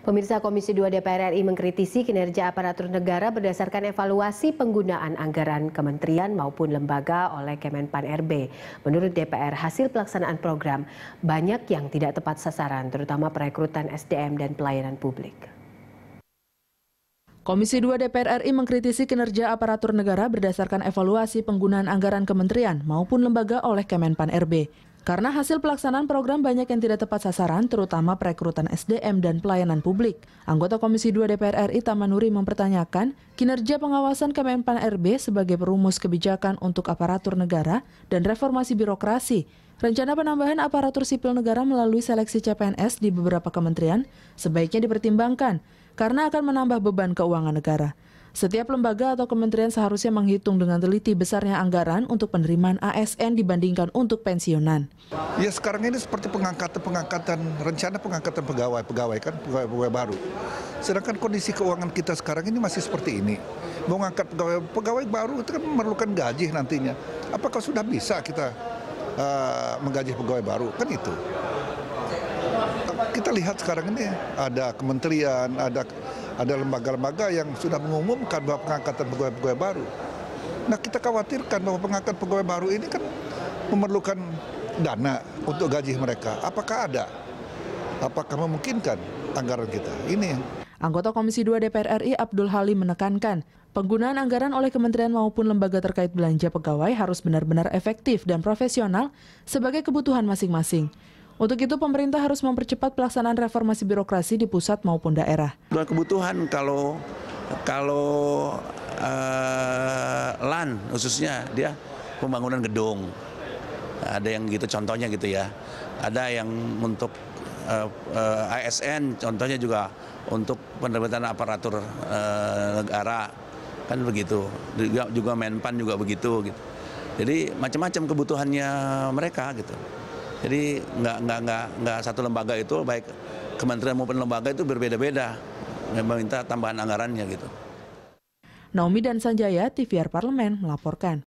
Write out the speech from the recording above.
Pemirsa Komisi 2 DPR RI mengkritisi kinerja aparatur negara berdasarkan evaluasi penggunaan anggaran kementerian maupun lembaga oleh Kemenpan RB. Menurut DPR, hasil pelaksanaan program banyak yang tidak tepat sasaran, terutama perekrutan SDM dan pelayanan publik. Komisi 2 DPR RI mengkritisi kinerja aparatur negara berdasarkan evaluasi penggunaan anggaran kementerian maupun lembaga oleh Kemenpan RB. Karena hasil pelaksanaan program banyak yang tidak tepat sasaran, terutama perekrutan SDM dan pelayanan publik. Anggota Komisi 2 DPR RI Tamanuri mempertanyakan kinerja pengawasan Kemenpan RB sebagai perumus kebijakan untuk aparatur negara dan reformasi birokrasi. Rencana penambahan aparatur sipil negara melalui seleksi CPNS di beberapa kementerian sebaiknya dipertimbangkan karena akan menambah beban keuangan negara. Setiap lembaga atau kementerian seharusnya menghitung dengan teliti besarnya anggaran untuk penerimaan ASN dibandingkan untuk pensiunan. Ya sekarang ini seperti pengangkatan-pengangkatan, rencana pengangkatan pegawai-pegawai kan, pegawai-pegawai baru. Sedangkan kondisi keuangan kita sekarang ini masih seperti ini. Mau ngangkat pegawai, pegawai baru itu kan memerlukan gaji nantinya. Apakah sudah bisa kita uh, menggaji pegawai baru? Kan itu kita lihat sekarang ini ada kementerian, ada ada lembaga-lembaga yang sudah mengumumkan bahwa pengangkatan pegawai-pegawai baru. Nah kita khawatirkan bahwa pengangkatan pegawai baru ini kan memerlukan dana untuk gaji mereka. Apakah ada? Apakah memungkinkan anggaran kita? Ini. Anggota Komisi 2 DPR RI Abdul Halim menekankan, penggunaan anggaran oleh kementerian maupun lembaga terkait belanja pegawai harus benar-benar efektif dan profesional sebagai kebutuhan masing-masing. Untuk itu pemerintah harus mempercepat pelaksanaan reformasi birokrasi di pusat maupun daerah. Dengan kebutuhan kalau kalau uh, LAN khususnya dia pembangunan gedung. Ada yang gitu contohnya gitu ya. Ada yang untuk uh, eh, uh, eh, ASN contohnya juga untuk penerbitan aparatur uh, negara kan begitu. Juga juga Menpan juga begitu gitu. Jadi macam-macam kebutuhannya mereka gitu. Jadi nggak nggak nggak nggak satu lembaga itu baik kementerian maupun lembaga itu berbeda-beda meminta tambahan anggarannya gitu. Naomi dan Sanjaya, TVR Parlemen melaporkan.